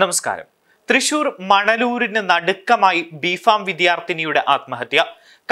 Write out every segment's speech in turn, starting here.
നമസ്കാരം തൃശൂർ മണലൂരിന് നടുക്കമായി ബിഫാം വിദ്യാർത്ഥിനിയുടെ ആത്മഹത്യ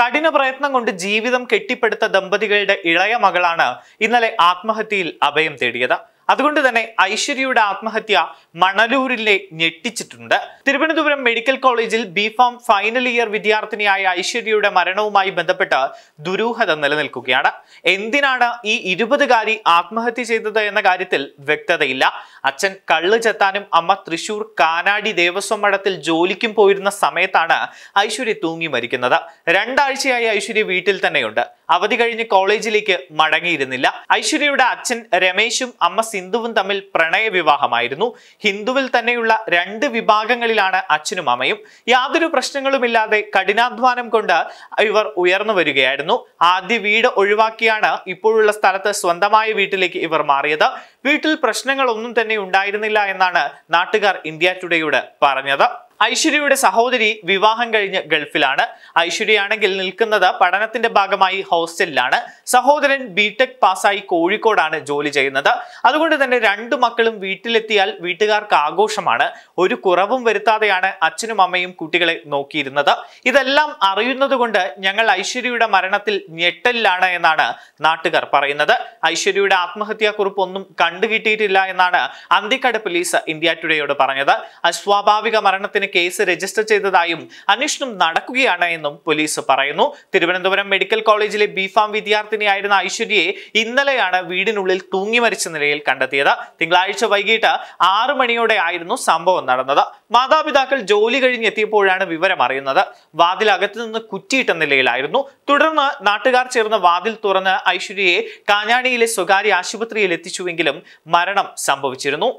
കഠിന പ്രയത്നം കൊണ്ട് ജീവിതം കെട്ടിപ്പടുത്ത ദമ്പതികളുടെ ഇളയ മകളാണ് ഇന്നലെ ആത്മഹത്യയിൽ അഭയം തേടിയത് അതുകൊണ്ട് തന്നെ ഐശ്വര്യയുടെ ആത്മഹത്യ മണലൂരിലെ ഞെട്ടിച്ചിട്ടുണ്ട് തിരുവനന്തപുരം മെഡിക്കൽ കോളേജിൽ ബി ഫാം ഫൈനൽ ഇയർ വിദ്യാർത്ഥിനിയായ ഐശ്വര്യയുടെ മരണവുമായി ബന്ധപ്പെട്ട് ദുരൂഹത നിലനിൽക്കുകയാണ് എന്തിനാണ് ഈ ഇരുപതുകാരി ആത്മഹത്യ ചെയ്തത് എന്ന കാര്യത്തിൽ വ്യക്തതയില്ല അച്ഛൻ കള്ള് ചെത്താനും അമ്മ തൃശൂർ കാനാടി ദേവസ്വം മഠത്തിൽ ജോലിക്കും പോയിരുന്ന സമയത്താണ് ഐശ്വര്യ തൂങ്ങി മരിക്കുന്നത് രണ്ടാഴ്ചയായി ഐശ്വര്യ വീട്ടിൽ തന്നെയുണ്ട് അവധി കഴിഞ്ഞ് കോളേജിലേക്ക് മടങ്ങിയിരുന്നില്ല ഐശ്വര്യയുടെ അച്ഛൻ രമേശും അമ്മ സിന്ധുവും തമ്മിൽ പ്രണയ വിവാഹമായിരുന്നു ഹിന്ദുവിൽ തന്നെയുള്ള രണ്ട് വിഭാഗങ്ങളിലാണ് അച്ഛനും അമ്മയും യാതൊരു പ്രശ്നങ്ങളുമില്ലാതെ കഠിനാധ്വാനം കൊണ്ട് ഇവർ ഉയർന്നു വരികയായിരുന്നു ആദ്യ വീട് ഒഴിവാക്കിയാണ് ഇപ്പോഴുള്ള സ്ഥലത്ത് സ്വന്തമായ വീട്ടിലേക്ക് ഇവർ മാറിയത് വീട്ടിൽ പ്രശ്നങ്ങളൊന്നും തന്നെ ഉണ്ടായിരുന്നില്ല എന്നാണ് നാട്ടുകാർ ഇന്ത്യ ടുഡേയോട് പറഞ്ഞത് ഐശ്വര്യയുടെ സഹോദരി വിവാഹം കഴിഞ്ഞ് ഗൾഫിലാണ് ഐശ്വര്യയാണെങ്കിൽ നിൽക്കുന്നത് പഠനത്തിന്റെ ഭാഗമായി ഹോസ്റ്റലിലാണ് സഹോദരൻ ബിടെക് പാസ്സായി കോഴിക്കോടാണ് ജോലി ചെയ്യുന്നത് അതുകൊണ്ട് തന്നെ രണ്ടു മക്കളും വീട്ടിലെത്തിയാൽ വീട്ടുകാർക്ക് ആഘോഷമാണ് ഒരു കുറവും വരുത്താതെയാണ് അച്ഛനും അമ്മയും കുട്ടികളെ നോക്കിയിരുന്നത് ഇതെല്ലാം അറിയുന്നതുകൊണ്ട് ഞങ്ങൾ ഐശ്വര്യയുടെ മരണത്തിൽ ഞെട്ടലിലാണ് എന്നാണ് നാട്ടുകാർ പറയുന്നത് ഐശ്വര്യയുടെ ആത്മഹത്യാ കുറിപ്പ് ഒന്നും കണ്ടുകിട്ടിയിട്ടില്ല എന്നാണ് അന്തിക്കട പോലീസ് ഇന്ത്യ ടുഡേയോട് പറഞ്ഞത് അസ്വാഭാവിക മരണത്തിന് കേസ് രജിസ്റ്റർ ചെയ്തതായും അന്വേഷണം നടക്കുകയാണ് എന്നും പോലീസ് പറയുന്നു തിരുവനന്തപുരം മെഡിക്കൽ കോളേജിലെ ബിഫാം വിദ്യാർത്ഥിനിയായിരുന്ന ഐശ്വര്യയെ ഇന്നലെയാണ് വീടിനുള്ളിൽ തൂങ്ങി മരിച്ച നിലയിൽ കണ്ടെത്തിയത് തിങ്കളാഴ്ച വൈകിട്ട് ആറു മണിയോടെ ആയിരുന്നു സംഭവം നടന്നത് മാതാപിതാക്കൾ ജോലി കഴിഞ്ഞെത്തിയപ്പോഴാണ് വിവരം അറിയുന്നത് വാതിൽ അകത്തു നിന്ന് കുറ്റിയിട്ട നിലയിലായിരുന്നു തുടർന്ന് നാട്ടുകാർ ചേർന്ന് വാതിൽ തുറന്ന് ഐശ്വര്യയെ കാഞ്ഞാണിയിലെ സ്വകാര്യ ആശുപത്രിയിൽ എത്തിച്ചുവെങ്കിലും മരണം സംഭവിച്ചിരുന്നു